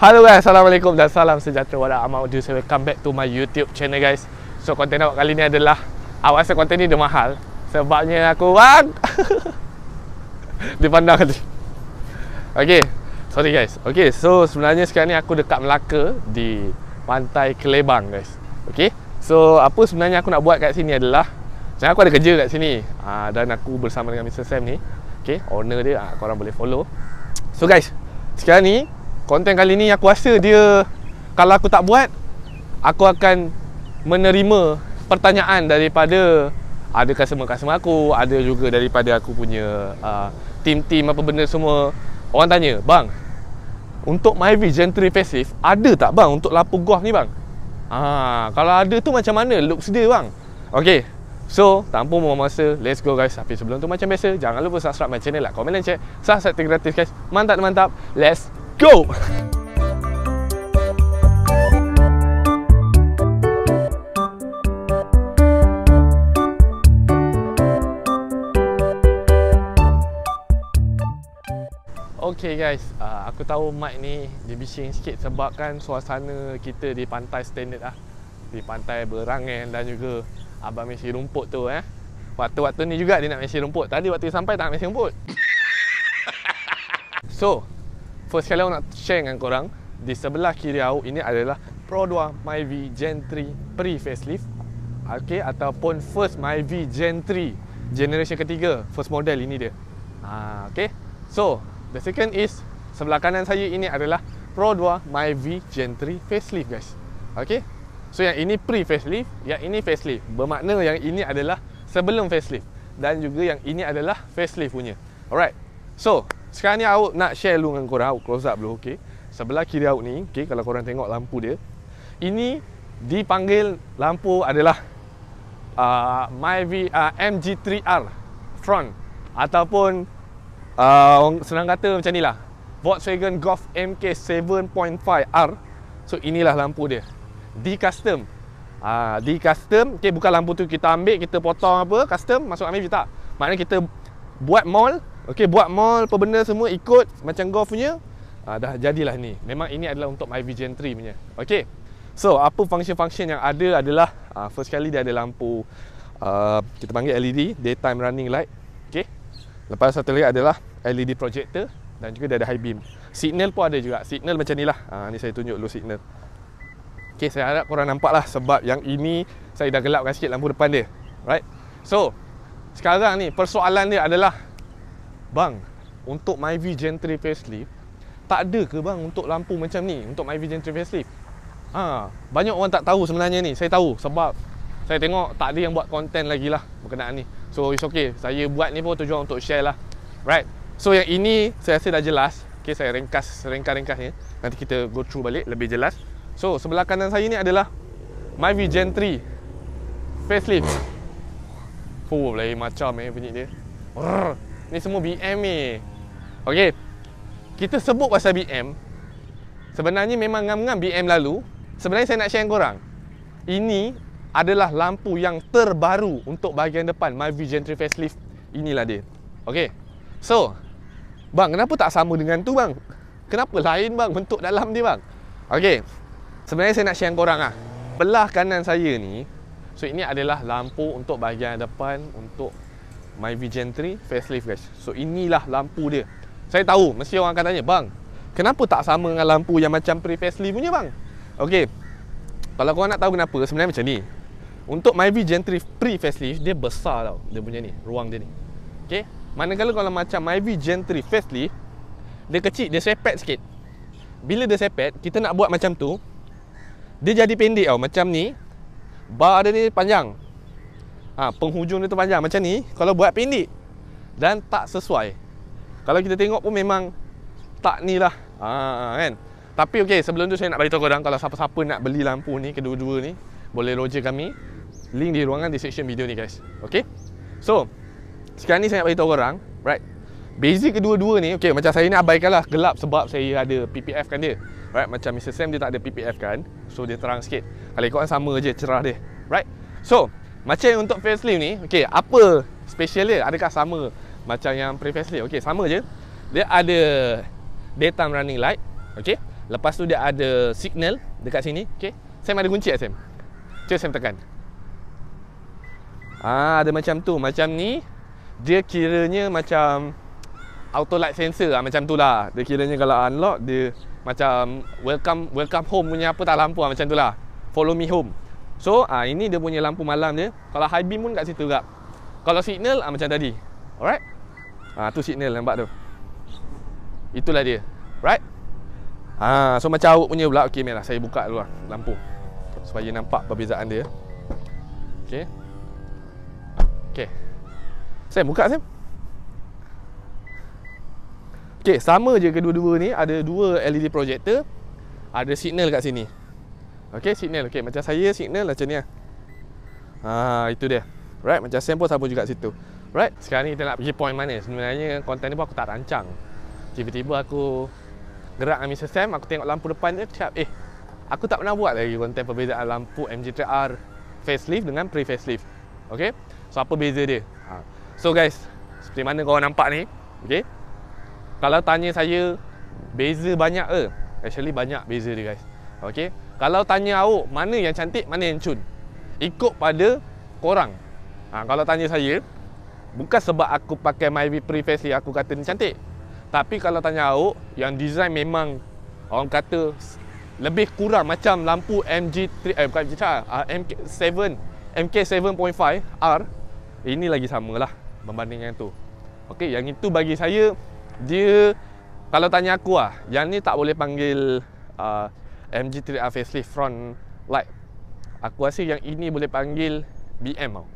Hello guys, Assalamualaikum dan salam sejahtera Wala Amal Audio Saya welcome back to my YouTube channel guys So, konten awak kali ni adalah Awak rasa konten ni dia mahal Sebabnya aku wang Dia pandang kali Okay, sorry guys Okay, so sebenarnya sekarang ni aku dekat Melaka Di Pantai Kelebang guys Okay, so apa sebenarnya aku nak buat kat sini adalah Sekarang aku ada kerja kat sini uh, Dan aku bersama dengan Mr. Sam ni Okay, owner dia, ah, korang boleh follow So guys, sekarang ni konten kali ni aku rasa dia kalau aku tak buat aku akan menerima pertanyaan daripada ada customer-customer aku ada juga daripada aku punya uh, team-team apa benda semua orang tanya bang untuk my vision Gentry Passive ada tak bang untuk lapu goh ni bang Ah, kalau ada tu macam mana looks dia bang Okay So, tanpa membuang masa, let's go guys. Tapi sebelum tu macam biasa, jangan lupa subscribe my channel lah. Comment dan share. Subscribe gratis guys. Mantap, mantap. Let's go! Okay guys, uh, aku tahu mic ni dia bising sikit sebab kan suasana kita di pantai standard lah Di pantai berangin dan juga abang mesti rumput tu eh Waktu-waktu ni juga dia nak mesti rumput, tadi waktu sampai tak nak mesti rumput So, First kali aku nak share dengan korang Di sebelah kiri aku ini adalah Produa Myvi Gen 3 pre-facelift Okay, ataupun first Myvi Gen 3 Generation ketiga, first model ini dia Ah, ha, Okay, so the second is Sebelah kanan saya ini adalah Produa Myvi Gen 3 facelift guys Okay, so yang ini pre-facelift Yang ini facelift Bermakna yang ini adalah sebelum facelift Dan juga yang ini adalah facelift punya Alright, so sekarang ni awak nak share dulu dengan korang Awak close up dulu okay? Sebelah kiri awak ni okay, Kalau korang tengok lampu dia Ini dipanggil lampu adalah uh, MyV, uh, MG3R Front Ataupun uh, Senang kata macam ni lah Volkswagen Golf MK 7.5R So inilah lampu dia Di custom uh, ah, Di custom okay, Bukan lampu tu kita ambil Kita potong apa Custom masuk ambil kita. Maknanya kita Buat mall Okey, buat mall apa benda semua ikut macam golf punya. Ha, dah jadilah ni. Memang ini adalah untuk MyV Gen 3 punya. Okey. So, apa function-function yang ada adalah uh, first kali dia ada lampu uh, kita panggil LED daytime running light. Okey. Lepas satu lagi adalah LED projector dan juga dia ada high beam. Signal pun ada juga. Signal macam ni lah. Uh, ni saya tunjuk dulu signal. Okey, saya harap korang nampak lah sebab yang ini saya dah gelapkan sikit lampu depan dia. Right? So, sekarang ni persoalan dia adalah Bang, untuk Myvi Gentry facelift Tak ada ke bang untuk lampu macam ni Untuk Myvi Gentry facelift ha, Banyak orang tak tahu sebenarnya ni Saya tahu sebab saya tengok tak ada yang buat konten lagi lah berkenaan ni So it's okay, saya buat ni pun tujuan untuk share lah Right, so yang ini saya rasa dah jelas Okay, saya ringkas, ringkas-ringkas ni Nanti kita go through balik, lebih jelas So, sebelah kanan saya ni adalah Myvi Gentry Facelift Fuh, lain macam eh bunyi dia Ni semua BM ni Okay Kita sebut pasal BM Sebenarnya memang ngam-ngam BM lalu Sebenarnya saya nak share dengan korang Ini adalah lampu yang terbaru Untuk bahagian depan My Vision Gentry Facelift Inilah dia Okay So Bang, kenapa tak sama dengan tu bang? Kenapa lain bang bentuk dalam dia bang? Okay Sebenarnya saya nak share dengan korang lah Belah kanan saya ni So ini adalah lampu untuk bahagian depan Untuk MyV Gen 3 facelift guys So inilah lampu dia Saya tahu mesti orang akan tanya Bang Kenapa tak sama dengan lampu yang macam pre-facelift punya bang? Okay Kalau korang nak tahu kenapa Sebenarnya macam ni Untuk MyV Gen 3 pre-facelift Dia besar tau Dia punya ni Ruang dia ni Okay Manakala kalau macam MyV Gen 3 facelift Dia kecil Dia sepet sikit Bila dia sepet Kita nak buat macam tu Dia jadi pendek tau Macam ni Bar dia ni panjang ha, penghujung dia tu panjang macam ni kalau buat pendek dan tak sesuai kalau kita tengok pun memang tak ni lah ha, kan tapi okey sebelum tu saya nak beritahu korang kalau siapa-siapa nak beli lampu ni kedua-dua ni boleh roger kami link di ruangan di section video ni guys okey so sekarang ni saya nak beritahu korang right basic kedua-dua ni okey macam saya ni abaikan lah gelap sebab saya ada PPF kan dia right macam Mr. Sam dia tak ada PPF kan so dia terang sikit kalau ikutkan sama je cerah dia right so macam untuk facelift ni, okay, apa special dia? Adakah sama macam yang pre-facelift? okay, sama je. Dia ada daytime running light, okay. Lepas tu dia ada signal dekat sini, okay. Sam ada kunci tak Sam? Cuba Sam tekan. Ah, ada macam tu, macam ni. Dia kiranya macam auto light sensor lah, macam tu lah. Dia kiranya kalau unlock, dia macam welcome welcome home punya apa tak lampu lah, macam tu lah. Follow me home. So ah ini dia punya lampu malam dia. Kalau high beam pun kat situ juga. Kalau signal ah macam tadi. Alright? Ah tu signal nampak tu. Itulah dia. Right? Ah so macam awak punya pula. Okey merah. Saya buka dulu ah, lampu. Supaya nampak perbezaan dia. Okey. Okey. Saya buka saya. Okey, sama je kedua-dua ni ada dua LED projector. Ada signal kat sini. Okay signal Okay macam saya signal macam ni lah Ah itu dia Right macam Sam pun sama juga situ Right sekarang ni kita nak pergi point mana Sebenarnya konten ni pun aku tak rancang Tiba-tiba aku Gerak dengan Mr. Sam Aku tengok lampu depan dia cakap Eh aku tak pernah buat lagi konten perbezaan lampu mg r Facelift dengan pre-facelift Okay So apa beza dia ha. So guys Seperti mana korang nampak ni Okay Kalau tanya saya Beza banyak ke Actually banyak beza dia guys Okay kalau tanya awak Mana yang cantik Mana yang cun Ikut pada Korang ha, Kalau tanya saya Bukan sebab aku pakai Myvi Preface Aku kata ni cantik Tapi kalau tanya awak Yang design memang Orang kata Lebih kurang Macam lampu MG3 Eh bukan MG3 MK7 MK7.5 R Ini lagi samalah Berbanding yang tu Okey, yang itu bagi saya Dia Kalau tanya aku lah Yang ni tak boleh panggil uh, MG3R facelift front light Aku rasa yang ini boleh panggil BM tau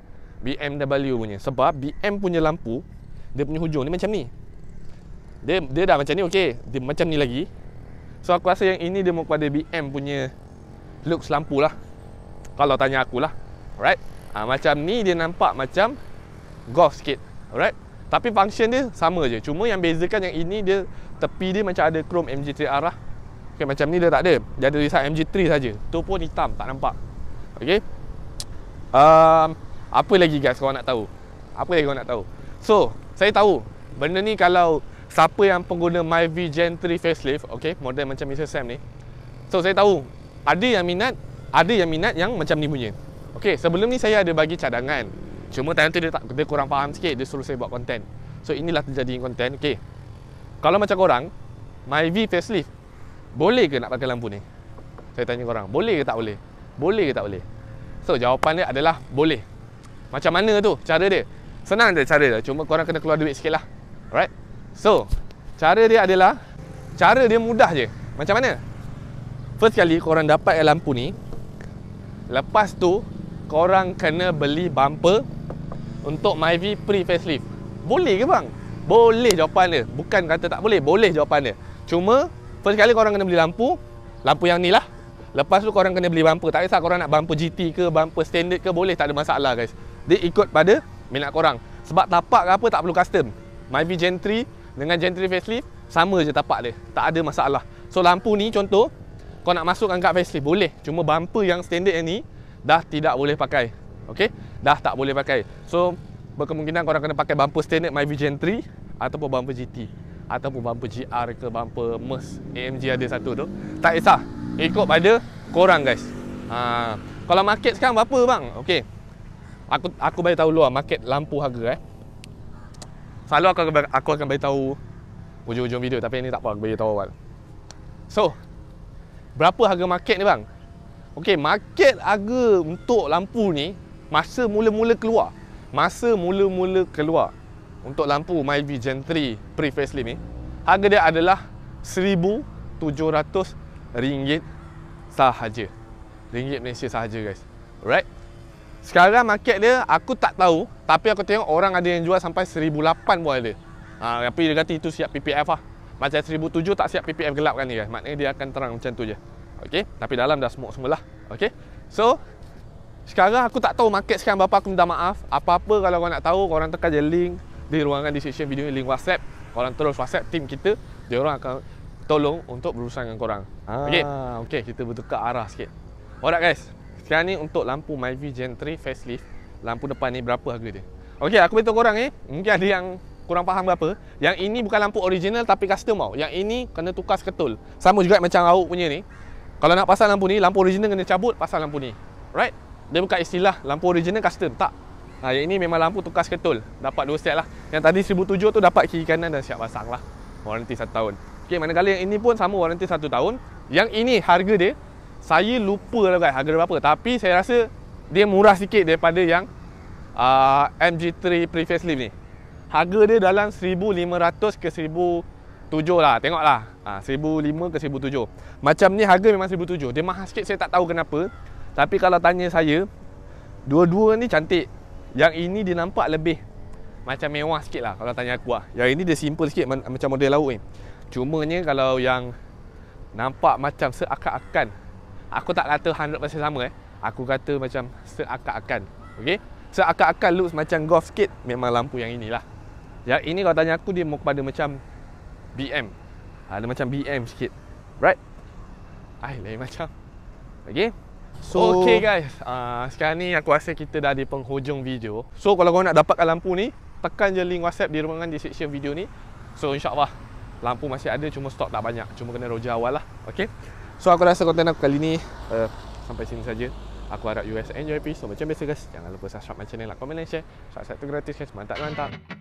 BMW punya Sebab BM punya lampu Dia punya hujung ni macam ni Dia dia dah macam ni okey Dia macam ni lagi So aku rasa yang ini dia mahu kepada BM punya Lux lampu lah Kalau tanya aku lah, Alright ha, Macam ni dia nampak macam Golf sikit Alright Tapi function dia sama je Cuma yang bezakan yang ini dia Tepi dia macam ada chrome MG3R lah Okay, macam ni dia tak ada. Dia ada tulisan MG3 saja. Tu pun hitam, tak nampak. Okay. Um, ehm, apa lagi guys kau nak tahu? Apa lagi kau nak tahu? So, saya tahu benda ni kalau siapa yang pengguna Myvi Gen 3 facelift, okay, model macam Mr. Sam ni. So, saya tahu ada yang minat, ada yang minat yang macam ni punya. Okay. sebelum ni saya ada bagi cadangan. Cuma time tu dia tak dia kurang faham sikit, dia suruh saya buat konten. So, inilah terjadi konten. Okay. Kalau macam korang Myvi facelift boleh ke nak pakai lampu ni? Saya tanya korang Boleh ke tak boleh? Boleh ke tak boleh? So jawapan dia adalah Boleh Macam mana tu cara dia? Senang je cara dia Cuma korang kena keluar duit sikit lah Alright So Cara dia adalah Cara dia mudah je Macam mana? First kali korang dapat lampu ni Lepas tu Korang kena beli bumper Untuk Myvi pre facelift Boleh ke bang? Boleh jawapan dia Bukan kata tak boleh Boleh jawapan dia Cuma First kali korang kena beli lampu Lampu yang ni lah Lepas tu korang kena beli bumper Tak kisah korang nak bumper GT ke Bumper standard ke boleh Tak ada masalah guys Dia ikut pada minat korang Sebab tapak ke apa tak perlu custom Myvi Gentry Dengan Gentry facelift Sama je tapak dia Tak ada masalah So lampu ni contoh Kau nak masuk angkat facelift Boleh Cuma bumper yang standard yang ni Dah tidak boleh pakai Okay Dah tak boleh pakai So Berkemungkinan korang kena pakai bumper standard Myvi Gentry Ataupun bumper GT ataupun bumper GR ke bumper Merc AMG ada satu tu tak kisah ikut pada korang guys ha, kalau market sekarang berapa bang okey aku aku bagi tahu luar market lampu harga eh selalu aku akan aku akan bagi tahu hujung-hujung video tapi ini tak apa aku bagi tahu awal so berapa harga market ni bang okey market harga untuk lampu ni masa mula-mula keluar masa mula-mula keluar untuk lampu MyV Gen 3 pre facelift ni harga dia adalah RM1,700 sahaja ringgit Malaysia sahaja guys alright sekarang market dia aku tak tahu tapi aku tengok orang ada yang jual sampai RM1,800 pun ada ha, tapi dia kata itu siap PPF lah macam RM1,700 tak siap PPF gelap kan ni guys maknanya dia akan terang macam tu je Okay, tapi dalam dah smoke semualah Okay, so sekarang aku tak tahu market sekarang berapa aku minta maaf Apa-apa kalau kau nak tahu, korang tekan je link di ruangan description video ni link WhatsApp. Korang terus WhatsApp team kita, dia orang akan tolong untuk berurusan dengan korang. Ah, okay, Okey, kita bertukar arah sikit. Alright guys. Sekarang ni untuk lampu Myvi Gentry facelift, lampu depan ni berapa harga dia? Okey, aku beritahu korang eh. Mungkin ada yang kurang faham berapa. Yang ini bukan lampu original tapi custom tau. Yang ini kena tukar seketul. Sama juga macam Rauk punya ni. Kalau nak pasang lampu ni, lampu original kena cabut pasang lampu ni. Right? Dia bukan istilah lampu original custom. Tak. Ha, yang ini memang lampu tukar seketul. Dapat dua set lah. Yang tadi 1007 tu dapat kiri kanan dan siap pasang lah. Waranti satu tahun. Okay, mana kali yang ini pun sama waranti satu tahun. Yang ini harga dia, saya lupa lah guys harga berapa. Tapi saya rasa dia murah sikit daripada yang uh, ah, MG3 pre-facelift ni. Harga dia dalam 1500 ke 1007 lah. Tengok lah. Ha, uh, 1005 ke 1007. Macam ni harga memang 1007. Dia mahal sikit saya tak tahu kenapa. Tapi kalau tanya saya, dua-dua ni cantik. Yang ini dia nampak lebih macam mewah sikit lah kalau tanya aku lah. Yang ini dia simple sikit macam model laut ni. Cumanya kalau yang nampak macam seakan-akan. Aku tak kata 100% sama eh. Aku kata macam seakan-akan. Okay? Seakan-akan looks macam golf sikit. Memang lampu yang inilah. Yang ini kalau tanya aku dia pada macam BM. Ada ah, macam BM sikit. Right? Ay, lain macam. Okay? So, okay guys, uh, sekarang ni aku rasa kita dah di penghujung video. So kalau kau nak dapatkan lampu ni, tekan je link WhatsApp di ruangan di section video ni. So insyaAllah lampu masih ada cuma stok tak banyak. Cuma kena roja awal lah. Okay. So aku rasa konten aku kali ni uh, sampai sini saja. Aku harap you guys enjoy peace. So macam biasa guys, jangan lupa subscribe macam ni lah. Comment dan share. Subscribe tu gratis guys. Mantap-mantap.